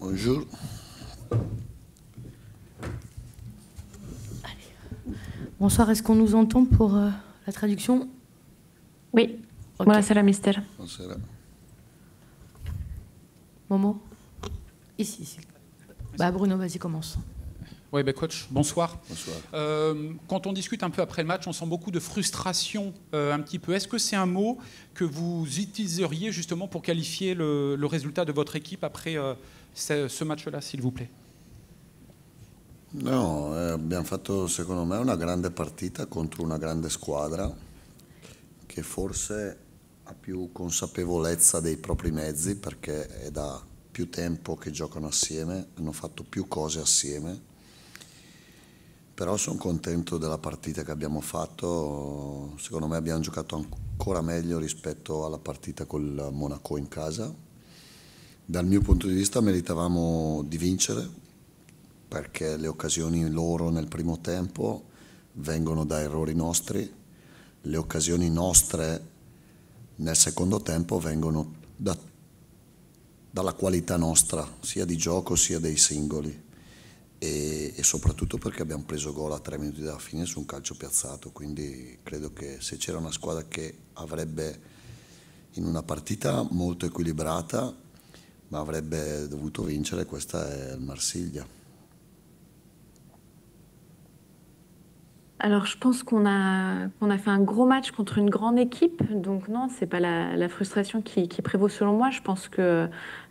Bonjour. Bonsoir, est-ce qu'on nous entend pour euh, la traduction Oui. Voilà, c'est la mystère. Momo Ici, ici. Bah, Bruno, vas-y, commence. Oui, ben coach, bonsoir. Euh, quand on discute un peu après le match, on sent beaucoup de frustration euh, un petit peu. Est-ce que c'est un mot que vous utiliseriez justement pour qualifier le, résultat de votre équipe après euh, ce, match-là, s'il vous plaît non eh, abbiamo fatto secondo me una grande partita contro una grande squadra che forse ha più consapevolezza dei propri mezzi perché è da più tempo che giocano assieme, hanno fatto più cose assieme però sono contento della partita che abbiamo fatto, secondo me abbiamo giocato ancora meglio rispetto alla partita col Monaco in casa. Dal mio punto di vista meritavamo di vincere perché le occasioni loro nel primo tempo vengono da errori nostri, le occasioni nostre nel secondo tempo vengono da, dalla qualità nostra, sia di gioco sia dei singoli e, e, soprattutto perché abbiamo preso gol a tre minuti dalla fine su un calcio piazzato, quindi credo che se c'era una squadra che avrebbe in una partita molto equilibrata, ma avrebbe dovuto vincere, questa è il Marsiglia. alors je pense qu'on a, a fait un gros match contre une grande équipe, donc non, ce n'est pas la, frustration qui, prévaut selon moi. Je pense que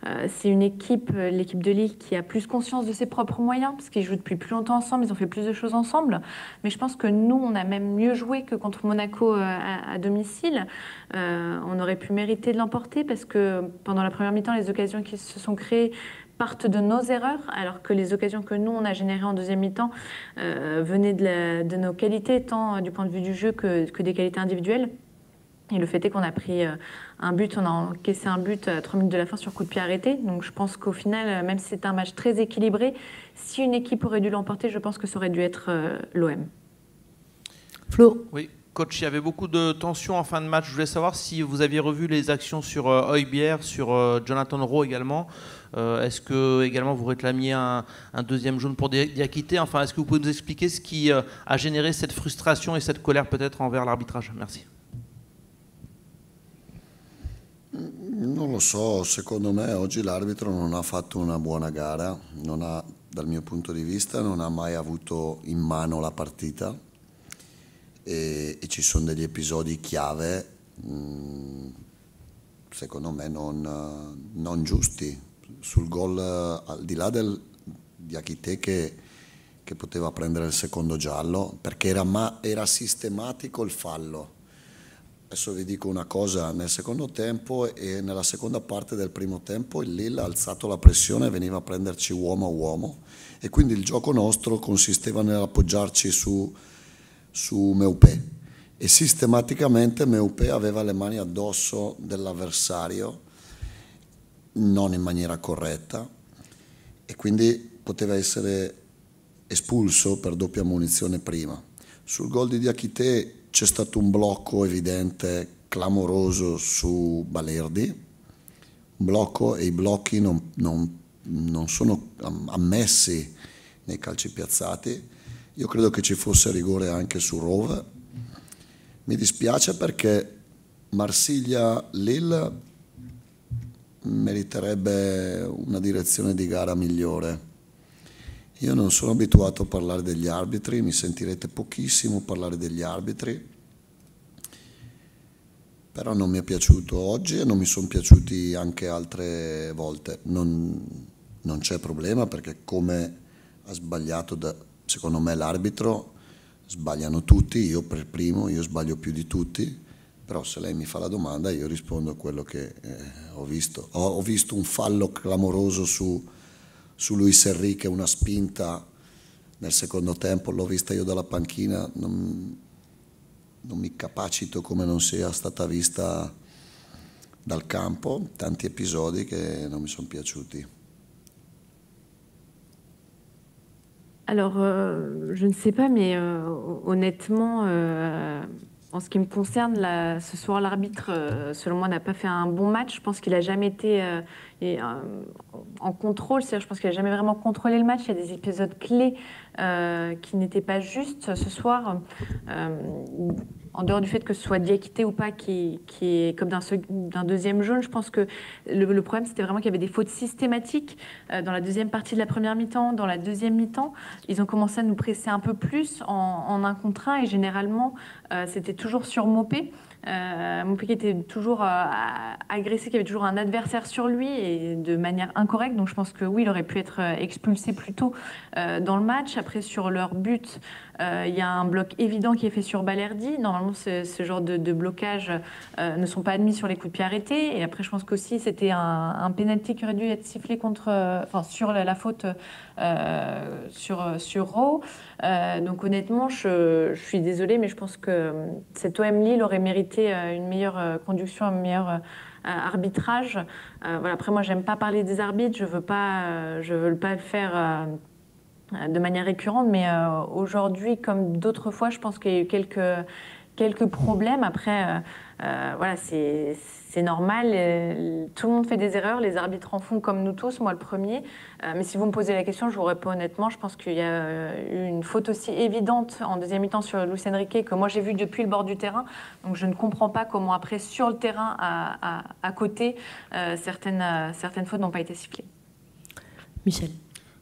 euh, c'est une équipe, euh, l'équipe de Lille, qui a plus conscience de ses propres moyens, parce qu'ils jouent depuis plus longtemps ensemble, ils ont fait plus de choses ensemble. Mais je pense que nous, on a même mieux joué que contre Monaco euh, à, domicile. on aurait pu mériter de l'emporter parce que pendant la première mi-temps, les occasions qui se sont créées, partent de nos erreurs, alors que les occasions que nous, on a générées en deuxième mi-temps euh, venaient de, nos qualités, tant euh, du point de vue du jeu que, des qualités individuelles. Et le fait est qu'on a pris euh, un but, on a encaissé un but à 3 minutes de la fin sur coup de pied arrêté. Donc je pense qu'au final, même si c'est un match très équilibré, si une équipe aurait dû l'emporter, je pense que ça aurait dû être l'OM. Flo Oui, Coach, il y avait beaucoup de tensions en fin de match. Je voulais savoir si vous aviez revu les actions sur Heubière, sur euh, Jonathan Rowe également. Euh, est-ce que également vous réclamiez un, deuxième jaune pour Diakité Enfin, est-ce que vous pouvez nous expliquer ce qui euh, a généré cette frustration et cette colère peut-être envers l'arbitrage Merci. Mm, non lo so, secondo me oggi l'arbitro non ha fatto una buona gara, non ha, dal mio punto di vista non ha mai avuto in mano la partita, e, e ci sono degli episodi chiave, mh, secondo me, non, non giusti. Sul gol, al di là del, di Akite che, che, poteva prendere il secondo giallo, perché era, ma, era sistematico il fallo. Adesso vi dico una cosa, nel secondo tempo e nella seconda parte del primo tempo il Lille ha alzato la pressione e veniva a prenderci uomo a uomo e quindi il gioco nostro consisteva nell'appoggiarci su su Meupé e sistematicamente Meupé aveva le mani addosso dell'avversario non in maniera corretta e quindi poteva essere espulso per doppia munizione prima. Sul gol di Diachite c'è stato un blocco evidente, clamoroso su Balerdi, blocco e i blocchi non, non, non sono ammessi nei calci piazzati io credo che ci fosse rigore anche su Rova. Mi dispiace perché Marsiglia-Lille meriterebbe una direzione di gara migliore. Io non sono abituato a parlare degli arbitri, mi sentirete pochissimo parlare degli arbitri, però non mi è piaciuto oggi e non mi sono piaciuti anche altre volte. Non, non c'è problema perché come ha sbagliato da, secondo me l'arbitro sbagliano tutti, io per primo, io sbaglio più di tutti, però se lei mi fa la domanda io rispondo a quello che eh, ho visto. Ho, ho, visto un fallo clamoroso su, su Luis Enrique, una spinta nel secondo tempo, l'ho vista io dalla panchina, non, non mi capacito come non sia stata vista dal campo, tanti episodi che non mi sono piaciuti. Alors, euh, je ne sais pas, mais euh, honnêtement, euh, en ce qui me concerne, ce soir, l'arbitre, selon moi, n'a pas fait un bon match. Je pense qu'il n'a jamais été en contrôle. je pense qu'il n'a jamais vraiment contrôlé le match. Il y a des épisodes clés qui n'étaient pas justes ce soir en dehors du fait que ce soit diacité ou pas, qui, est comme d'un deuxième jaune, je pense que le, problème, c'était vraiment qu'il y avait des fautes systématiques euh, dans la deuxième partie de la première mi-temps, dans la deuxième mi-temps. Ils ont commencé à nous presser un peu plus en, un contre un et généralement, euh, c'était toujours sur Mopé. Euh, Mopé qui était toujours agressé, qui avait toujours un adversaire sur lui et de manière incorrecte. Donc je pense que oui, il aurait pu être expulsé plus tôt dans le match. Après, sur leur but, euh, il y a un bloc évident qui est fait sur Balerdi. Normalement, ce, genre de, de blocages euh, ne sont pas admis sur les coups de pied arrêtés. Et après, je pense qu'aussi, c'était un, un pénalty qui aurait dû être sifflé contre, euh, enfin, sur la, faute sur, sur Rowe. donc, honnêtement, je, suis désolée, mais je pense que cet OM Lille aurait mérité une meilleure conduction, un meilleur arbitrage. voilà, après, moi, j'aime pas parler des arbitres, je veux pas, je veux pas le faire de manière récurrente, mais euh, aujourd'hui, comme d'autres fois, je pense qu'il y a eu quelques, problèmes. Après, euh, euh, voilà, c'est normal. Tout le monde fait des erreurs. Les arbitres en font comme nous tous, moi le premier. mais si vous me posez la question, je vous réponds honnêtement. Je pense qu'il y a eu une faute aussi évidente en deuxième mi-temps sur Luis Enrique que moi j'ai vu depuis le bord du terrain. Donc je ne comprends pas comment après sur le terrain à, côté, certaines, certaines fautes n'ont pas été sifflées. Michel.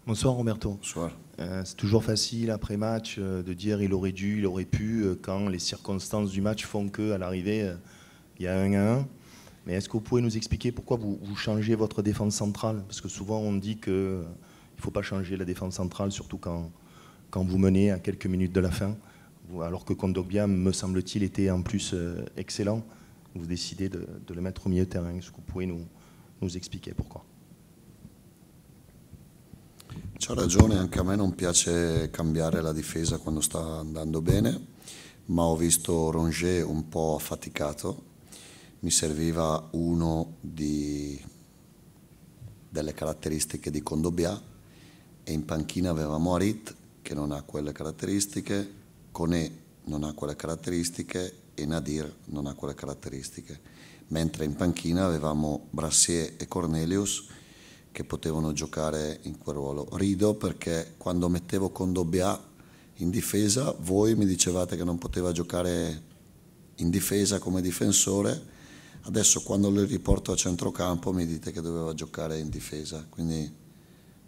Bonsoir Roberto. Bonsoir. Euh, c'est toujours facile après match euh, de dire il aurait dû, il aurait pu, euh, quand les circonstances du match font que à l'arrivée, il y a un à un. Mais est-ce que vous pouvez nous expliquer pourquoi vous, changez votre défense centrale Parce que souvent on dit qu'il ne faut pas changer la défense centrale, surtout quand, quand vous menez à quelques minutes de la fin. Alors que Kondogbia, me semble-t-il, était en plus excellent. Vous décidez de, le mettre au milieu de terrain. Est-ce que vous pouvez nous, nous expliquer pourquoi C'ha ragione, anche a me non piace cambiare la difesa quando sta andando bene, ma ho visto Ronget un po' affaticato, mi serviva uno di, delle caratteristiche di Condobia e in panchina avevamo Arit che non ha quelle caratteristiche, Coné non ha quelle caratteristiche e Nadir non ha quelle caratteristiche, mentre in panchina avevamo Brassier e Cornelius che potevano giocare in quel ruolo. Rido perché quando mettevo Condobbia in difesa, voi mi dicevate che non poteva giocare in difesa come difensore, adesso quando lo riporto a centrocampo mi dite che doveva giocare in difesa, quindi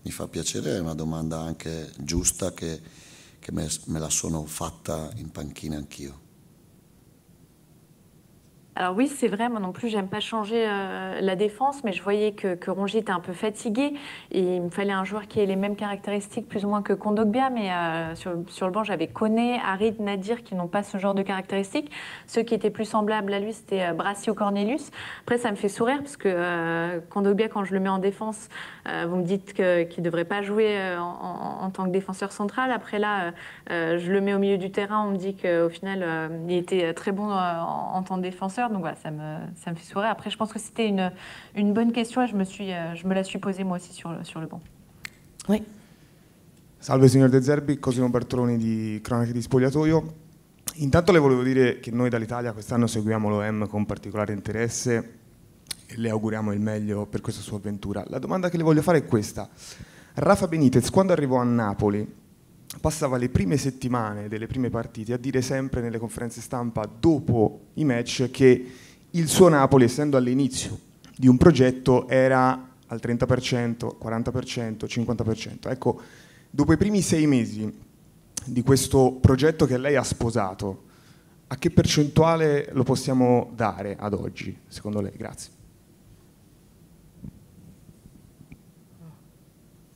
mi fa piacere, è una domanda anche giusta che, che me, me la sono fatta in panchina anch'io. Alors oui, c'est vrai, moi non plus, j'aime pas changer euh, la défense, mais je voyais que, Rongi était un peu fatigué et il me fallait un joueur qui ait les mêmes caractéristiques plus ou moins que Kondogbia, mais euh, sur, le banc, j'avais Koné, Harid, Nadir qui n'ont pas ce genre de caractéristiques. Ceux qui étaient plus semblables à lui, c'était euh, Brassio Cornelius. Après, ça me fait sourire parce que Kondogbia, quand je le mets en défense, vous me dites qu'il ne devrait pas jouer en, tant que défenseur central. Après là, je le mets au milieu du terrain, on me dit qu'au final, il était très bon en tant que défenseur. regarde. Donc voilà, ça me, ça me fait sourire. Après, je pense que c'était une, une bonne question et je me, suis, euh, je me la suis posée moi aussi sur, sur le banc. Oui. Salve signor De Zerbi, Cosimo Bertroni di Cronache di Spogliatoio. Intanto le volevo dire che noi dall'Italia quest'anno seguiamo l'OM con particolare interesse e le auguriamo il meglio per questa sua avventura. La domanda che le voglio fare è questa. Rafa Benitez, quando arrivò a Napoli, passava le prime settimane delle prime partite a dire sempre nelle conferenze stampa dopo i match che il suo Napoli, essendo all'inizio di un progetto, era al 30%, 40%, 50%. Ecco, dopo i primi sei mesi di questo progetto che lei ha sposato, a che percentuale lo possiamo dare ad oggi, secondo lei? Grazie.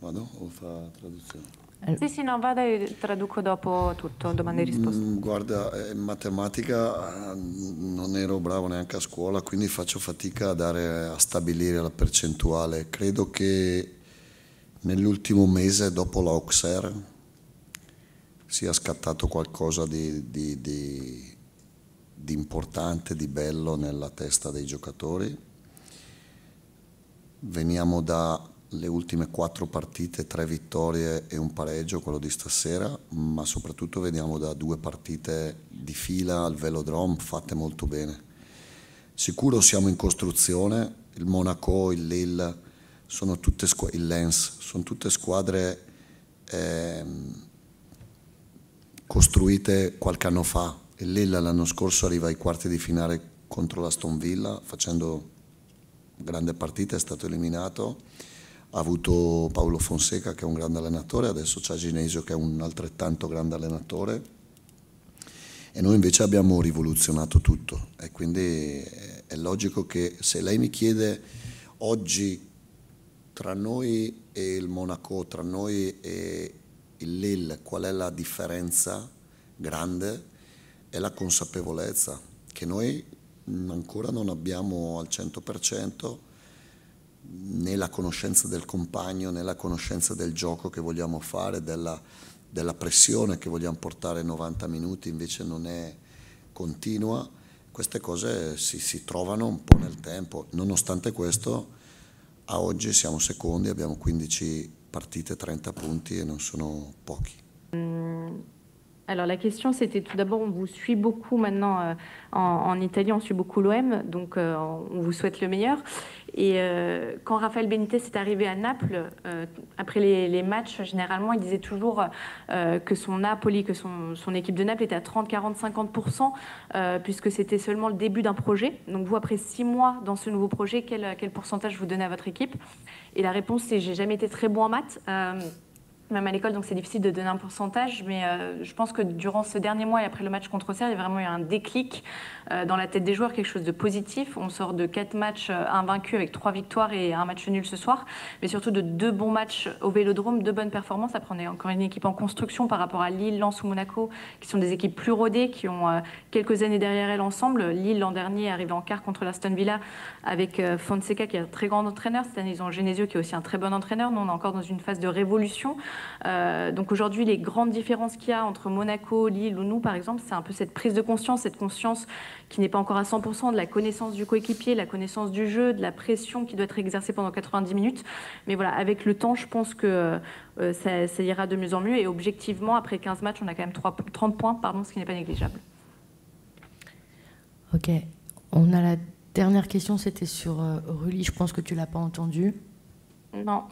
Vado o fa traduzione? Eh. Sì, sì, no, vado e traduco dopo tutto, domande e risposte. Mm, guarda, eh, in matematica eh, non ero bravo neanche a scuola, quindi faccio fatica a, dare, a stabilire la percentuale. Credo che nell'ultimo mese dopo la Oxer sia scattato qualcosa di, di, di, di importante, di bello nella testa dei giocatori. Veniamo da le ultime quattro partite, tre vittorie e un pareggio, quello di stasera, ma soprattutto veniamo da due partite di fila al velodrome fatte molto bene. Sicuro siamo in costruzione, il Monaco, il Lille, sono tutte il Lens, sono tutte squadre eh, costruite qualche anno fa. Il Lille l'anno scorso arriva ai quarti di finale contro la Stonvilla facendo grande partita, è stato eliminato ha avuto Paolo Fonseca che è un grande allenatore, adesso c'è Ginesio che è un altrettanto grande allenatore e noi invece abbiamo rivoluzionato tutto e quindi è logico che se lei mi chiede oggi tra noi e il Monaco, tra noi e il Lille, qual è la differenza grande? È la consapevolezza che noi ancora non abbiamo al 100% né la conoscenza del compagno né la conoscenza del gioco che vogliamo fare, della, della pressione che vogliamo portare 90 minuti invece non è continua, queste cose si, si trovano un po' nel tempo. Nonostante questo a oggi siamo secondi, abbiamo 15 partite, 30 punti e non sono pochi. Mm. alors la question, c'était tout d'abord, on vous suit beaucoup maintenant euh, en, Italie, on suit beaucoup l'OM, donc euh, on vous souhaite le meilleur. Et euh, quand Raphaël Benitez est arrivé à Naples, après les, matchs, généralement, il disait toujours que son Napoli, que son, équipe de Naples était à 30, 40, 50%, puisque c'était seulement le début d'un projet. Donc vous, après six mois dans ce nouveau projet, quel, quel pourcentage vous donnez à votre équipe Et la réponse, c'est j'ai jamais été très bon en maths même à l'école, donc c'est difficile de donner un pourcentage, mais euh, je pense que durant ce dernier mois et après le match contre Serre, il y a vraiment eu un déclic euh, dans la tête des joueurs, quelque chose de positif. On sort de quatre matchs euh, invaincus avec trois victoires et un match nul ce soir, mais surtout de deux bons matchs au Vélodrome, deux bonnes performances. Après, on est encore une équipe en construction par rapport à Lille, Lens ou Monaco, qui sont des équipes plus rodées, qui ont quelques années derrière elles ensemble. Lille, l'an dernier, est arrivé en quart contre l'Aston Villa avec Fonseca, qui est un très grand entraîneur. Cette année, ils ont Genesio, qui est aussi un très bon entraîneur. Nous, on est encore dans une phase de révolution. Euh, donc aujourd'hui, les grandes différences qu'il y a entre Monaco, Lille ou nous, par exemple, c'est un peu cette prise de conscience, cette conscience qui n'est pas encore à 100% de la connaissance du coéquipier, la connaissance du jeu, de la pression qui doit être exercée pendant 90 minutes. Mais voilà, avec le temps, je pense que euh, ça, ira de mieux en mieux. Et objectivement, après 15 matchs, on a quand même 30 points, pardon, ce qui n'est pas négligeable. Ok. On a la dernière question, c'était sur euh, Je pense que tu l'as pas entendu. Non.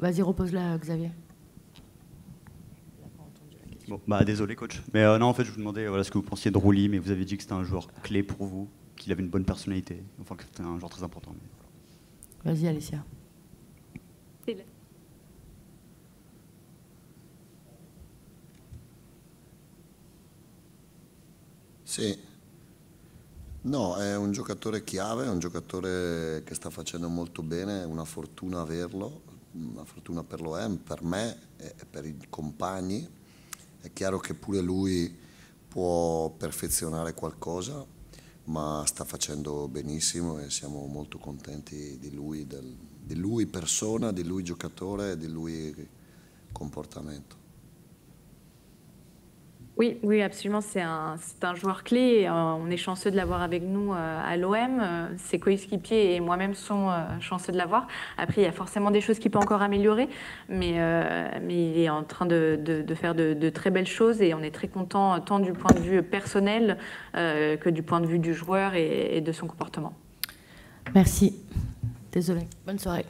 Vas-y, repose-la, Xavier. Bah, désolé coach. Mais euh, non, en fait, je vous demandais voilà, ce que vous pensiez de Rouli, mais vous avez dit que c'était un joueur clé pour vous, qu'il avait une bonne personnalité, enfin que c'était un joueur très important. Vas-y Alicia. Sì, no, è un giocatore chiave, è un giocatore che sta facendo molto bene, è una fortuna averlo, una fortuna per l'OM, per me e per i compagni, È chiaro che pure lui può perfezionare qualcosa, ma sta facendo benissimo e siamo molto contenti di lui, del, di lui persona, di lui giocatore e di lui comportamento. Oui, oui, absolument. C'est un, joueur clé. Euh, on est chanceux de l'avoir avec nous euh, à l'OM. Euh, ses coéquipiers et moi-même sont chanceux de l'avoir. Après, il y a forcément des choses qu'il peut encore améliorer, mais, il est en train de, faire de, très belles choses et on est très content tant du point de vue personnel que du point de vue du joueur et, et de son comportement. Merci. Désolée. Bonne soirée.